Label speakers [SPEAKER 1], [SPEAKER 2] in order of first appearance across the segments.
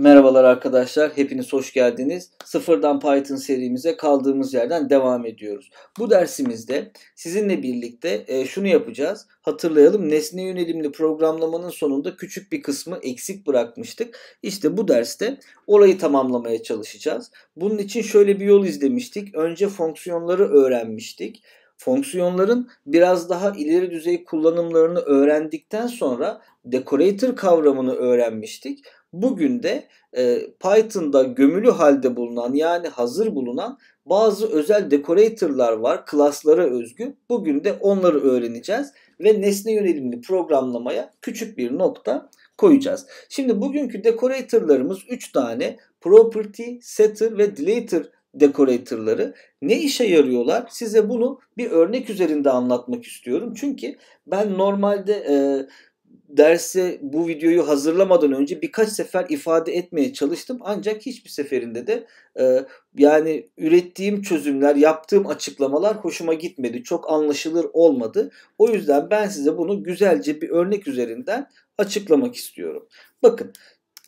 [SPEAKER 1] Merhabalar arkadaşlar, hepiniz hoş geldiniz. Sıfırdan Python serimize kaldığımız yerden devam ediyoruz. Bu dersimizde sizinle birlikte e, şunu yapacağız. Hatırlayalım, nesne yönelimli programlamanın sonunda küçük bir kısmı eksik bırakmıştık. İşte bu derste orayı tamamlamaya çalışacağız. Bunun için şöyle bir yol izlemiştik. Önce fonksiyonları öğrenmiştik fonksiyonların biraz daha ileri düzey kullanımlarını öğrendikten sonra decorator kavramını öğrenmiştik. Bugün de e, Python'da gömülü halde bulunan yani hazır bulunan bazı özel decorator'lar var klaslara özgü. Bugün de onları öğreneceğiz ve nesne yönelimli programlamaya küçük bir nokta koyacağız. Şimdi bugünkü decorator'larımız 3 tane property, setter ve deleter dekoratörleri ne işe yarıyorlar? Size bunu bir örnek üzerinde anlatmak istiyorum. Çünkü ben normalde e, derse bu videoyu hazırlamadan önce birkaç sefer ifade etmeye çalıştım. Ancak hiçbir seferinde de e, yani ürettiğim çözümler, yaptığım açıklamalar hoşuma gitmedi. Çok anlaşılır olmadı. O yüzden ben size bunu güzelce bir örnek üzerinden açıklamak istiyorum. Bakın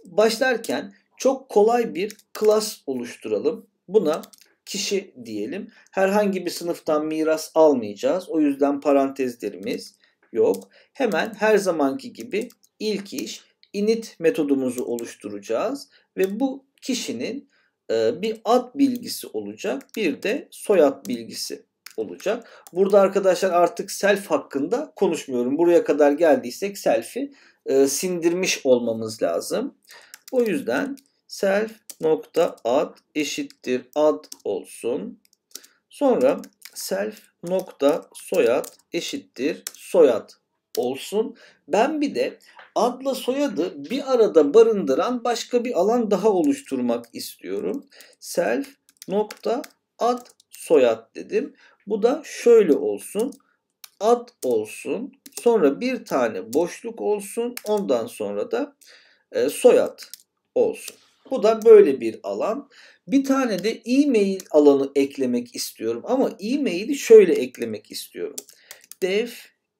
[SPEAKER 1] başlarken çok kolay bir klas oluşturalım. Buna kişi diyelim. Herhangi bir sınıftan miras almayacağız. O yüzden parantezlerimiz yok. Hemen her zamanki gibi ilk iş init metodumuzu oluşturacağız ve bu kişinin e, bir ad bilgisi olacak, bir de soyad bilgisi olacak. Burada arkadaşlar artık self hakkında konuşmuyorum. Buraya kadar geldiysek self'i e, sindirmiş olmamız lazım. O yüzden self nokta ad eşittir ad olsun. Sonra self nokta soyad eşittir soyad olsun. Ben bir de adla soyadı bir arada barındıran başka bir alan daha oluşturmak istiyorum. Self nokta ad soyad dedim. Bu da şöyle olsun. Ad olsun. Sonra bir tane boşluk olsun. Ondan sonra da e, soyad olsun. Bu da böyle bir alan. Bir tane de e-mail alanı eklemek istiyorum ama e-maili şöyle eklemek istiyorum. Dev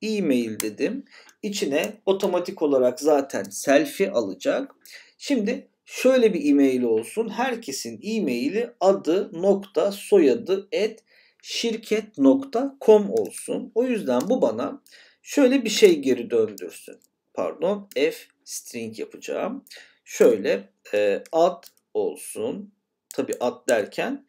[SPEAKER 1] e-mail dedim. İçine otomatik olarak zaten selfie alacak. Şimdi şöyle bir e-mail olsun. Herkesin e-maili adı nokta soyadı et şirket.com olsun. O yüzden bu bana şöyle bir şey geri döndürsün. Pardon f string yapacağım. Şöyle e, ad olsun. Tabi ad derken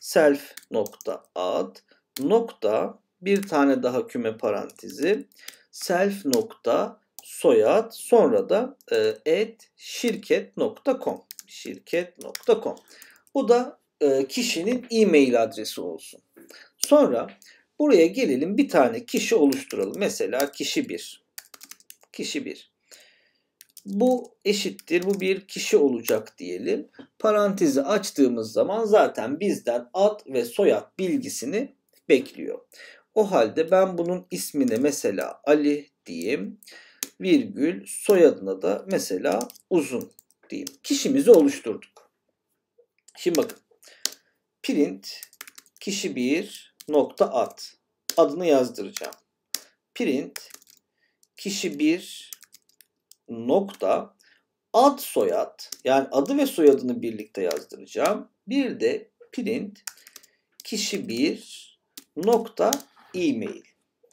[SPEAKER 1] self nokta ad nokta bir tane daha küme parantezi self nokta soyad sonra da e, et şirket nokta com şirket nokta com bu da e, kişinin e-mail adresi olsun. Sonra buraya gelelim bir tane kişi oluşturalım. Mesela kişi 1. Kişi 1 bu eşittir bu bir kişi olacak diyelim. Parantezi açtığımız zaman zaten bizden ad ve soyad bilgisini bekliyor. O halde ben bunun ismine mesela Ali diyeyim. Virgül soyadına da mesela uzun diyeyim. Kişimizi oluşturduk. Şimdi bakın. Print kişi bir nokta ad. Adını yazdıracağım. Print kişi bir nokta ad soyad yani adı ve soyadını birlikte yazdıracağım. Bir de print kişi bir nokta e-mail.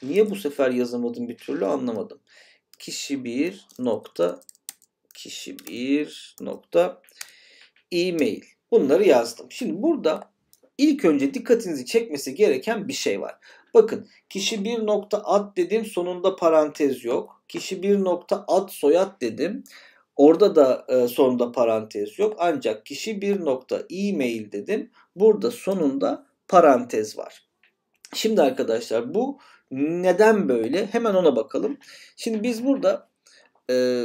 [SPEAKER 1] Niye bu sefer yazamadım bir türlü anlamadım. Kişi bir nokta kişi bir nokta e-mail. Bunları yazdım. Şimdi burada ilk önce dikkatinizi çekmesi gereken bir şey var. Bakın kişi bir nokta ad dedim sonunda parantez yok kişi bir nokta ad soyad dedim. Orada da e, sonunda parantez yok. Ancak kişi bir nokta e-mail dedim. Burada sonunda parantez var. Şimdi arkadaşlar bu neden böyle? Hemen ona bakalım. Şimdi biz burada e,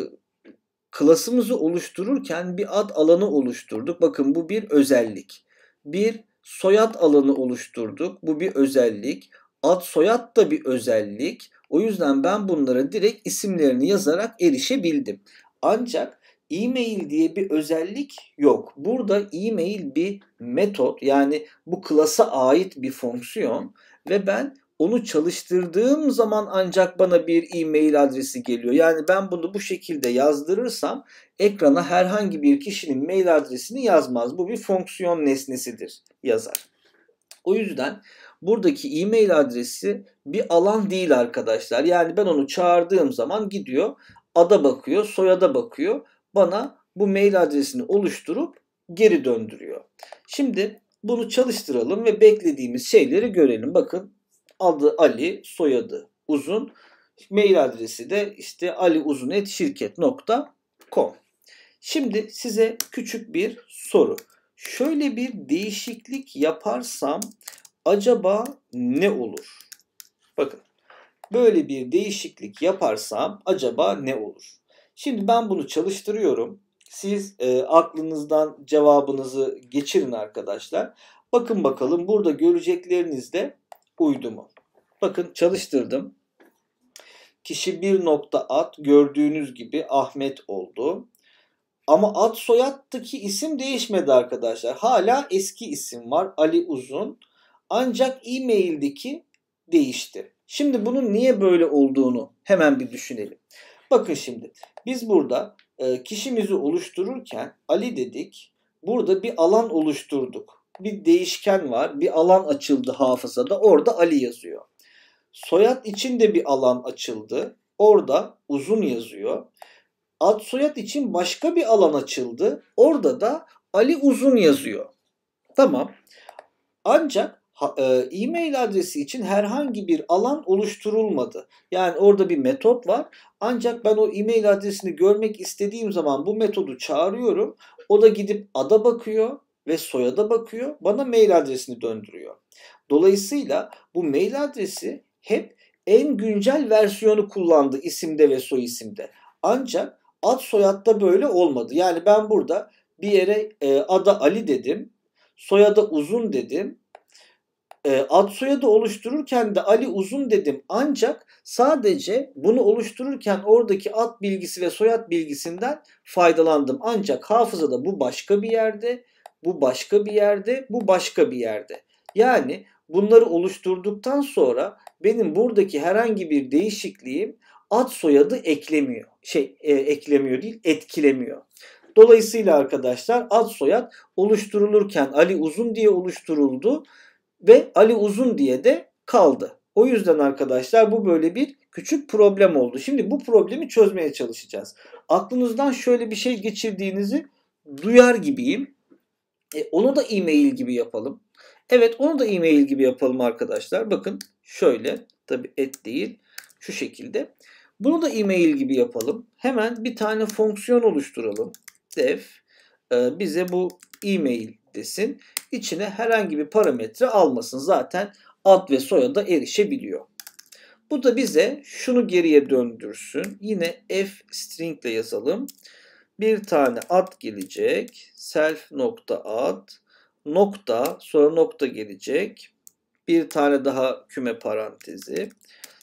[SPEAKER 1] klasımızı oluştururken bir ad alanı oluşturduk. Bakın bu bir özellik. Bir soyad alanı oluşturduk. Bu bir özellik. Ad soyad da bir özellik. O yüzden ben bunlara direkt isimlerini yazarak erişebildim. Ancak e-mail diye bir özellik yok. Burada e-mail bir metot yani bu klasa ait bir fonksiyon ve ben onu çalıştırdığım zaman ancak bana bir e-mail adresi geliyor. Yani ben bunu bu şekilde yazdırırsam ekrana herhangi bir kişinin mail adresini yazmaz. Bu bir fonksiyon nesnesidir yazar. O yüzden buradaki e-mail adresi bir alan değil arkadaşlar. Yani ben onu çağırdığım zaman gidiyor ada bakıyor, soyada bakıyor. Bana bu mail adresini oluşturup geri döndürüyor. Şimdi bunu çalıştıralım ve beklediğimiz şeyleri görelim. Bakın adı Ali, soyadı Uzun. Mail adresi de işte aliuzunetşirket.com. Şimdi size küçük bir soru. Şöyle bir değişiklik yaparsam acaba ne olur? Bakın böyle bir değişiklik yaparsam acaba ne olur? Şimdi ben bunu çalıştırıyorum. Siz e, aklınızdan cevabınızı geçirin arkadaşlar. Bakın bakalım burada göreceklerinizde uydu mu? Bakın çalıştırdım. Kişi bir nokta at gördüğünüz gibi Ahmet oldu. Ama ad soyattaki isim değişmedi arkadaşlar. Hala eski isim var Ali Uzun. Ancak e-mail'deki değişti. Şimdi bunun niye böyle olduğunu hemen bir düşünelim. Bakın şimdi biz burada e, kişimizi oluştururken Ali dedik. Burada bir alan oluşturduk. Bir değişken var. Bir alan açıldı hafızada. Orada Ali yazıyor. Soyad için de bir alan açıldı. Orada uzun yazıyor. Ad soyad için başka bir alan açıldı. Orada da Ali uzun yazıyor. Tamam. Ancak e, e-mail adresi için herhangi bir alan oluşturulmadı. Yani orada bir metot var. Ancak ben o e-mail adresini görmek istediğim zaman bu metodu çağırıyorum. O da gidip ada bakıyor ve soyada bakıyor. Bana mail adresini döndürüyor. Dolayısıyla bu mail adresi hep en güncel versiyonu kullandı isimde ve soy isimde. Ancak ad soyadda böyle olmadı. Yani ben burada bir yere e, ada Ali dedim. Soyada uzun dedim e, ad soyadı oluştururken de Ali Uzun dedim ancak sadece bunu oluştururken oradaki ad bilgisi ve soyad bilgisinden faydalandım. Ancak hafızada bu başka bir yerde, bu başka bir yerde, bu başka bir yerde. Yani bunları oluşturduktan sonra benim buradaki herhangi bir değişikliğim ad soyadı eklemiyor. Şey e, eklemiyor değil etkilemiyor. Dolayısıyla arkadaşlar ad soyad oluşturulurken Ali Uzun diye oluşturuldu ve Ali Uzun diye de kaldı. O yüzden arkadaşlar bu böyle bir küçük problem oldu. Şimdi bu problemi çözmeye çalışacağız. Aklınızdan şöyle bir şey geçirdiğinizi duyar gibiyim. E, onu da e-mail gibi yapalım. Evet onu da e-mail gibi yapalım arkadaşlar. Bakın şöyle tabi et değil şu şekilde. Bunu da e-mail gibi yapalım. Hemen bir tane fonksiyon oluşturalım. Def e, bize bu e-mail desin içine herhangi bir parametre almasın. Zaten ad ve soyada erişebiliyor. Bu da bize şunu geriye döndürsün. Yine f string ile yazalım. Bir tane ad gelecek. Self nokta ad. Nokta sonra nokta gelecek. Bir tane daha küme parantezi.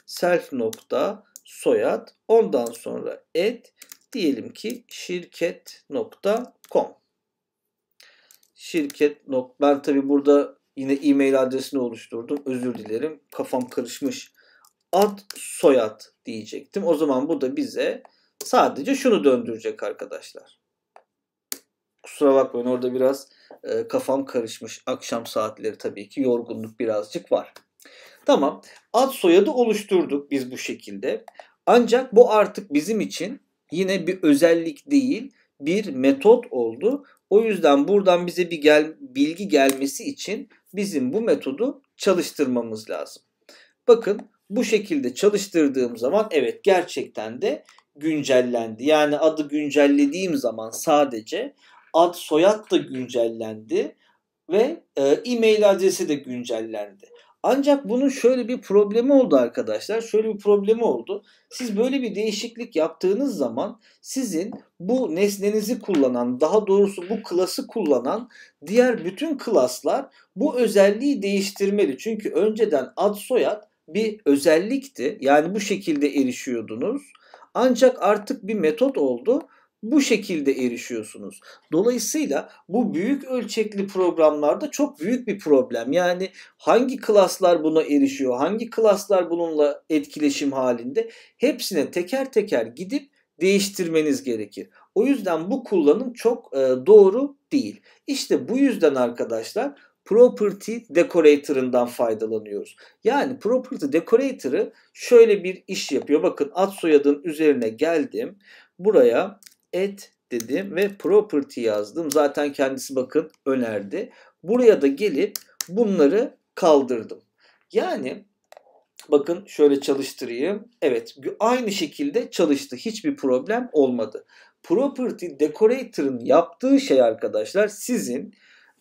[SPEAKER 1] Self nokta soyad. Ondan sonra et diyelim ki şirket.com şirket nok. Ben tabi burada yine e-mail adresini oluşturdum. Özür dilerim. Kafam karışmış. Ad soyad diyecektim. O zaman bu da bize sadece şunu döndürecek arkadaşlar. Kusura bakmayın orada biraz e, kafam karışmış. Akşam saatleri tabii ki yorgunluk birazcık var. Tamam. Ad soyadı oluşturduk biz bu şekilde. Ancak bu artık bizim için yine bir özellik değil, bir metot oldu. O yüzden buradan bize bir gel, bilgi gelmesi için bizim bu metodu çalıştırmamız lazım. Bakın bu şekilde çalıştırdığım zaman evet gerçekten de güncellendi. Yani adı güncellediğim zaman sadece ad soyad da güncellendi ve e, e-mail adresi de güncellendi. Ancak bunun şöyle bir problemi oldu arkadaşlar. Şöyle bir problemi oldu. Siz böyle bir değişiklik yaptığınız zaman sizin bu nesnenizi kullanan, daha doğrusu bu klası kullanan diğer bütün klaslar bu özelliği değiştirmeli. Çünkü önceden ad soyad bir özellikti. Yani bu şekilde erişiyordunuz. Ancak artık bir metot oldu bu şekilde erişiyorsunuz. Dolayısıyla bu büyük ölçekli programlarda çok büyük bir problem. Yani hangi klaslar buna erişiyor, hangi klaslar bununla etkileşim halinde hepsine teker teker gidip değiştirmeniz gerekir. O yüzden bu kullanım çok e, doğru değil. İşte bu yüzden arkadaşlar Property Decorator'ından faydalanıyoruz. Yani Property Decorator'ı şöyle bir iş yapıyor. Bakın ad soyadın üzerine geldim. Buraya et dedim ve property yazdım. Zaten kendisi bakın önerdi. Buraya da gelip bunları kaldırdım. Yani bakın şöyle çalıştırayım. Evet aynı şekilde çalıştı. Hiçbir problem olmadı. Property Decorator'ın yaptığı şey arkadaşlar sizin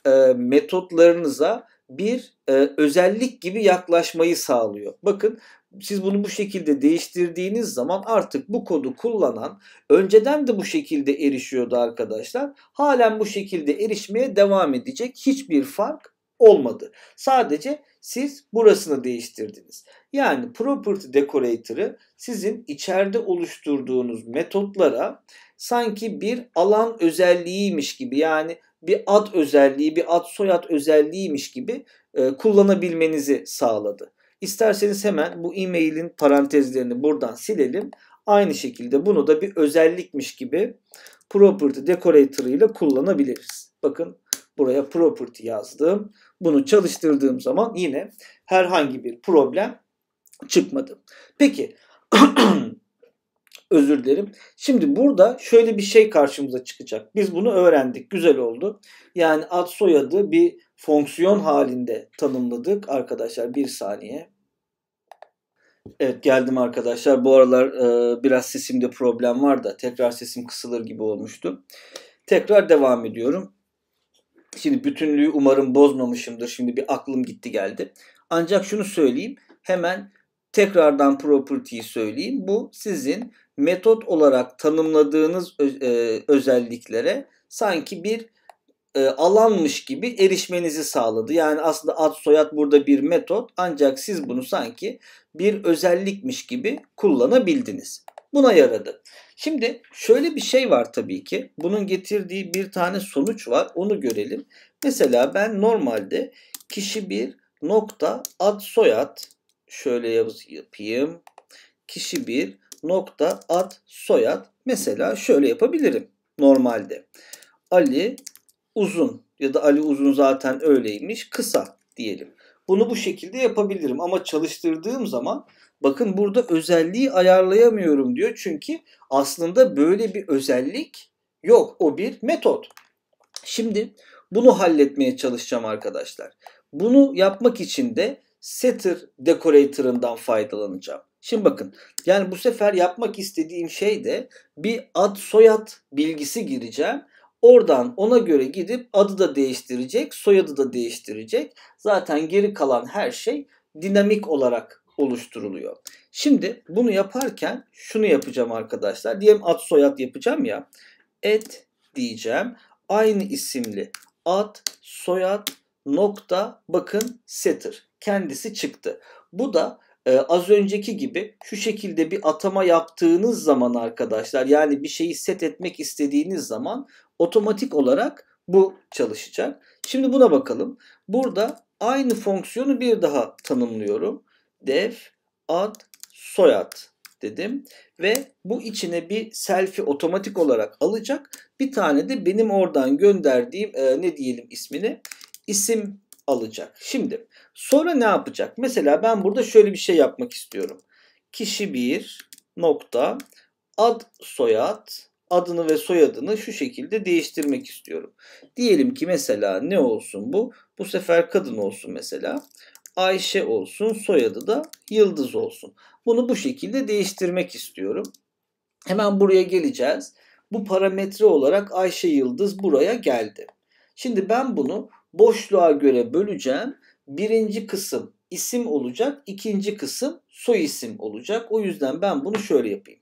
[SPEAKER 1] e, metotlarınıza bir e, özellik gibi yaklaşmayı sağlıyor. Bakın siz bunu bu şekilde değiştirdiğiniz zaman artık bu kodu kullanan önceden de bu şekilde erişiyordu arkadaşlar. Halen bu şekilde erişmeye devam edecek. Hiçbir fark olmadı. Sadece siz burasını değiştirdiniz. Yani property decorator'ı sizin içeride oluşturduğunuz metotlara sanki bir alan özelliğiymiş gibi yani bir ad özelliği, bir ad soyad özelliğiymiş gibi e, kullanabilmenizi sağladı. İsterseniz hemen bu e-mail'in parantezlerini buradan silelim. Aynı şekilde bunu da bir özellikmiş gibi property decorator ile kullanabiliriz. Bakın buraya property yazdım. Bunu çalıştırdığım zaman yine herhangi bir problem çıkmadı. Peki Özür dilerim. Şimdi burada şöyle bir şey karşımıza çıkacak. Biz bunu öğrendik. Güzel oldu. Yani ad soyadı bir fonksiyon halinde tanımladık arkadaşlar. Bir saniye. Evet geldim arkadaşlar. Bu aralar e, biraz sesimde problem var da tekrar sesim kısılır gibi olmuştu. Tekrar devam ediyorum. Şimdi bütünlüğü umarım bozmamışımdır. Şimdi bir aklım gitti geldi. Ancak şunu söyleyeyim. Hemen tekrardan property'yi söyleyeyim. Bu sizin metot olarak tanımladığınız e, özelliklere sanki bir e, alanmış gibi erişmenizi sağladı. Yani aslında ad soyad burada bir metot ancak siz bunu sanki bir özellikmiş gibi kullanabildiniz. Buna yaradı. Şimdi şöyle bir şey var tabii ki. Bunun getirdiği bir tane sonuç var. Onu görelim. Mesela ben normalde kişi bir nokta ad soyad şöyle yapayım. Kişi bir nokta ad soyad mesela şöyle yapabilirim normalde. Ali uzun ya da Ali uzun zaten öyleymiş kısa diyelim. Bunu bu şekilde yapabilirim ama çalıştırdığım zaman bakın burada özelliği ayarlayamıyorum diyor. Çünkü aslında böyle bir özellik yok. O bir metot. Şimdi bunu halletmeye çalışacağım arkadaşlar. Bunu yapmak için de setter decorator'ından faydalanacağım. Şimdi bakın yani bu sefer yapmak istediğim şey de bir ad soyad bilgisi gireceğim. Oradan ona göre gidip adı da değiştirecek, soyadı da değiştirecek. Zaten geri kalan her şey dinamik olarak oluşturuluyor. Şimdi bunu yaparken şunu yapacağım arkadaşlar. Diyelim ad soyad yapacağım ya. Et diyeceğim. Aynı isimli ad soyad nokta bakın setir. Kendisi çıktı. Bu da e, az önceki gibi şu şekilde bir atama yaptığınız zaman arkadaşlar yani bir şeyi set etmek istediğiniz zaman otomatik olarak bu çalışacak. Şimdi buna bakalım. Burada aynı fonksiyonu bir daha tanımlıyorum. Def ad soyad dedim ve bu içine bir selfie otomatik olarak alacak. Bir tane de benim oradan gönderdiğim e, ne diyelim ismini isim alacak. Şimdi sonra ne yapacak? Mesela ben burada şöyle bir şey yapmak istiyorum. Kişi 1 nokta ad soyad adını ve soyadını şu şekilde değiştirmek istiyorum. Diyelim ki mesela ne olsun bu? Bu sefer kadın olsun mesela. Ayşe olsun, soyadı da Yıldız olsun. Bunu bu şekilde değiştirmek istiyorum. Hemen buraya geleceğiz. Bu parametre olarak Ayşe Yıldız buraya geldi. Şimdi ben bunu boşluğa göre böleceğim. Birinci kısım isim olacak. ikinci kısım soy isim olacak. O yüzden ben bunu şöyle yapayım.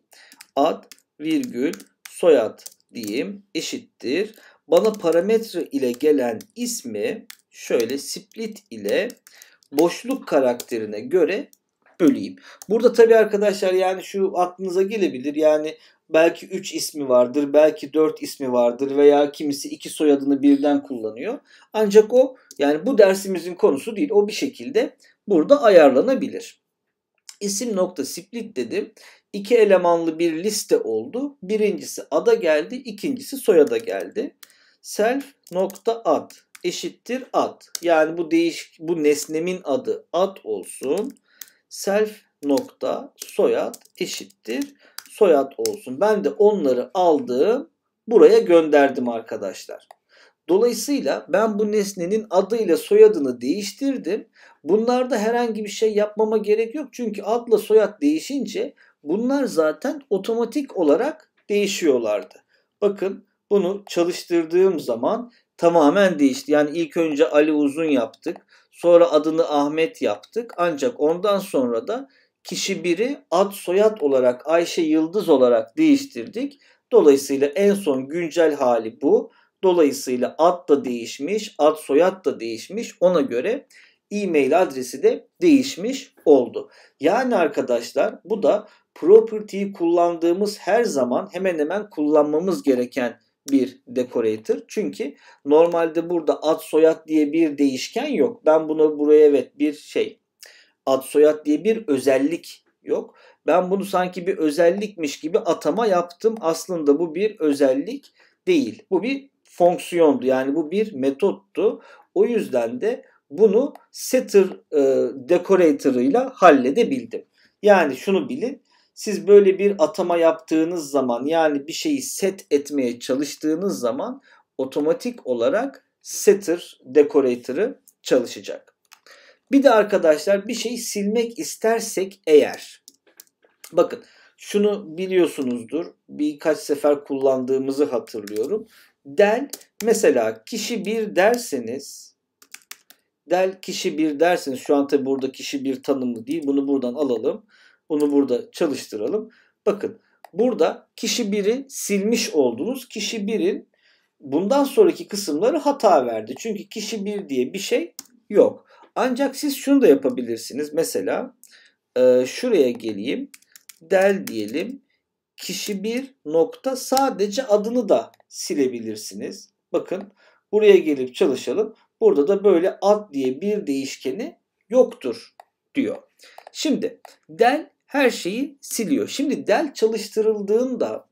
[SPEAKER 1] Ad virgül soyad diyeyim eşittir. Bana parametre ile gelen ismi şöyle split ile boşluk karakterine göre böleyim. Burada tabii arkadaşlar yani şu aklınıza gelebilir. Yani belki 3 ismi vardır, belki 4 ismi vardır veya kimisi iki soyadını birden kullanıyor. Ancak o yani bu dersimizin konusu değil. O bir şekilde burada ayarlanabilir. İsim nokta split dedim. İki elemanlı bir liste oldu. Birincisi ada geldi, ikincisi soyada geldi. Self nokta ad eşittir ad. Yani bu değiş bu nesnemin adı ad olsun. Self nokta soyad eşittir soyad olsun. Ben de onları aldım buraya gönderdim arkadaşlar. Dolayısıyla ben bu nesnenin adıyla soyadını değiştirdim. Bunlarda herhangi bir şey yapmama gerek yok. Çünkü adla soyad değişince bunlar zaten otomatik olarak değişiyorlardı. Bakın bunu çalıştırdığım zaman tamamen değişti. Yani ilk önce Ali Uzun yaptık. Sonra adını Ahmet yaptık. Ancak ondan sonra da kişi biri ad soyad olarak Ayşe Yıldız olarak değiştirdik. Dolayısıyla en son güncel hali bu. Dolayısıyla ad da değişmiş, ad soyad da değişmiş. Ona göre e-mail adresi de değişmiş oldu. Yani arkadaşlar bu da property'yi kullandığımız her zaman hemen hemen kullanmamız gereken bir decorator. Çünkü normalde burada ad soyad diye bir değişken yok. Ben bunu buraya evet bir şey ad soyad diye bir özellik yok. Ben bunu sanki bir özellikmiş gibi atama yaptım. Aslında bu bir özellik değil. Bu bir fonksiyondu. Yani bu bir metottu. O yüzden de bunu setter e, decorator'ıyla halledebildim. Yani şunu bilin. Siz böyle bir atama yaptığınız zaman yani bir şeyi set etmeye çalıştığınız zaman otomatik olarak setter decorator'ı çalışacak. Bir de arkadaşlar bir şey silmek istersek eğer bakın şunu biliyorsunuzdur. Birkaç sefer kullandığımızı hatırlıyorum. Del mesela kişi bir derseniz del kişi bir derseniz şu an tabi burada kişi bir tanımı değil. Bunu buradan alalım. Bunu burada çalıştıralım. Bakın burada kişi biri silmiş oldunuz. Kişi birin bundan sonraki kısımları hata verdi. Çünkü kişi bir diye bir şey yok. Ancak siz şunu da yapabilirsiniz. Mesela e, şuraya geleyim. Del diyelim. Kişi bir nokta sadece adını da silebilirsiniz. Bakın buraya gelip çalışalım. Burada da böyle ad diye bir değişkeni yoktur diyor. Şimdi del her şeyi siliyor. Şimdi del çalıştırıldığında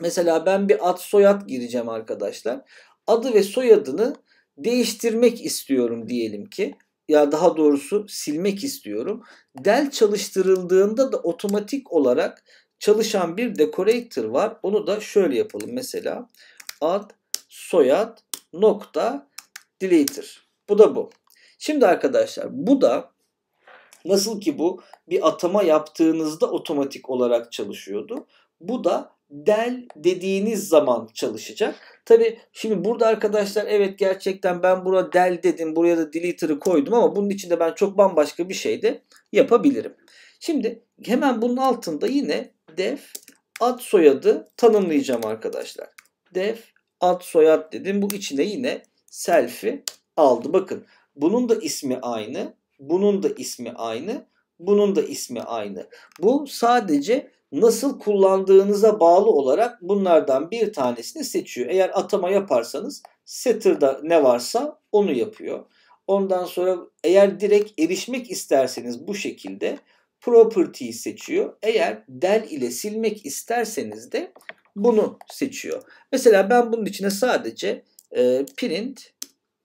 [SPEAKER 1] mesela ben bir ad soyad gireceğim arkadaşlar. Adı ve soyadını değiştirmek istiyorum diyelim ki ya daha doğrusu silmek istiyorum. Del çalıştırıldığında da otomatik olarak çalışan bir decorator var. Onu da şöyle yapalım mesela. Ad soyad nokta deleter. Bu da bu. Şimdi arkadaşlar bu da nasıl ki bu bir atama yaptığınızda otomatik olarak çalışıyordu. Bu da del dediğiniz zaman çalışacak. Tabi şimdi burada arkadaşlar evet gerçekten ben bura del dedim buraya da deleter'ı koydum ama bunun içinde ben çok bambaşka bir şey de yapabilirim. Şimdi hemen bunun altında yine def ad soyadı tanımlayacağım arkadaşlar. Def ad soyad dedim. Bu içine yine selfie aldı. Bakın bunun da ismi aynı. Bunun da ismi aynı. Bunun da ismi aynı. Bu sadece nasıl kullandığınıza bağlı olarak bunlardan bir tanesini seçiyor. Eğer atama yaparsanız setter'da ne varsa onu yapıyor. Ondan sonra eğer direkt erişmek isterseniz bu şekilde property'yi seçiyor. Eğer del ile silmek isterseniz de bunu seçiyor. Mesela ben bunun içine sadece e, print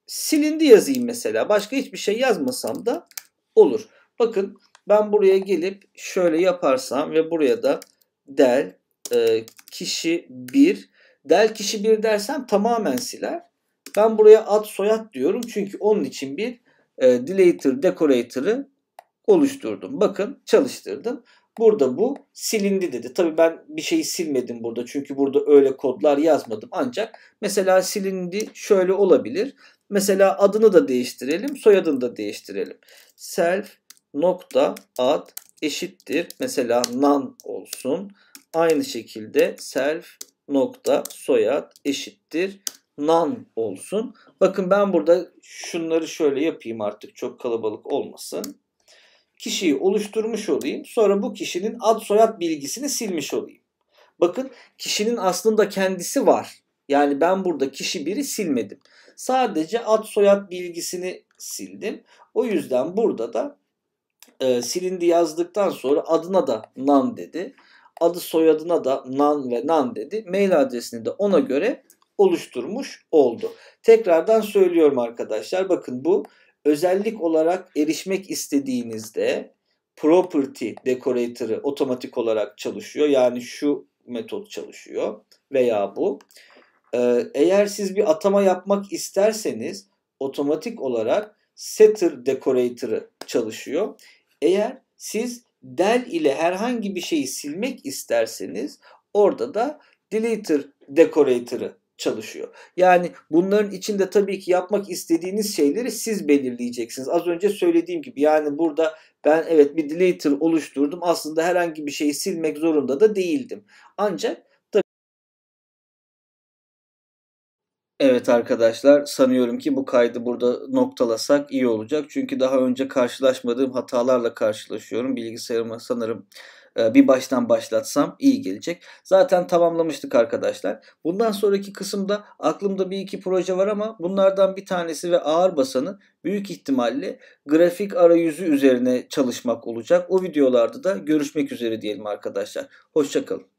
[SPEAKER 1] silindi yazayım mesela. Başka hiçbir şey yazmasam da olur. Bakın ben buraya gelip şöyle yaparsam ve buraya da del e, kişi 1 del kişi 1 dersem tamamen siler. Ben buraya ad soyad diyorum çünkü onun için bir e, deleter decorator'ı oluşturdum. Bakın çalıştırdım. Burada bu silindi dedi. Tabii ben bir şeyi silmedim burada. Çünkü burada öyle kodlar yazmadım. Ancak mesela silindi şöyle olabilir. Mesela adını da değiştirelim, soyadını da değiştirelim. Self nokta ad eşittir. Mesela nan olsun. Aynı şekilde self nokta soyad eşittir nan olsun. Bakın ben burada şunları şöyle yapayım artık çok kalabalık olmasın. Kişiyi oluşturmuş olayım. Sonra bu kişinin ad soyad bilgisini silmiş olayım. Bakın kişinin aslında kendisi var. Yani ben burada kişi biri silmedim. Sadece ad soyad bilgisini sildim. O yüzden burada da e, silindi yazdıktan sonra adına da nan dedi. Adı soyadına da nan ve nan dedi. Mail adresini de ona göre oluşturmuş oldu. Tekrardan söylüyorum arkadaşlar. Bakın bu özellik olarak erişmek istediğinizde property decorator'ı otomatik olarak çalışıyor. Yani şu metot çalışıyor veya bu. Ee, eğer siz bir atama yapmak isterseniz otomatik olarak setter decorator'ı çalışıyor. Eğer siz del ile herhangi bir şeyi silmek isterseniz orada da deleter decorator'ı çalışıyor. Yani bunların içinde tabii ki yapmak istediğiniz şeyleri siz belirleyeceksiniz. Az önce söylediğim gibi yani burada ben evet bir deleter oluşturdum. Aslında herhangi bir şeyi silmek zorunda da değildim. Ancak Evet arkadaşlar sanıyorum ki bu kaydı burada noktalasak iyi olacak. Çünkü daha önce karşılaşmadığım hatalarla karşılaşıyorum. Bilgisayarıma sanırım e, bir baştan başlatsam iyi gelecek. Zaten tamamlamıştık arkadaşlar. Bundan sonraki kısımda aklımda bir iki proje var ama bunlardan bir tanesi ve ağır basanı büyük ihtimalle grafik arayüzü üzerine çalışmak olacak. O videolarda da görüşmek üzere diyelim arkadaşlar. Hoşçakalın.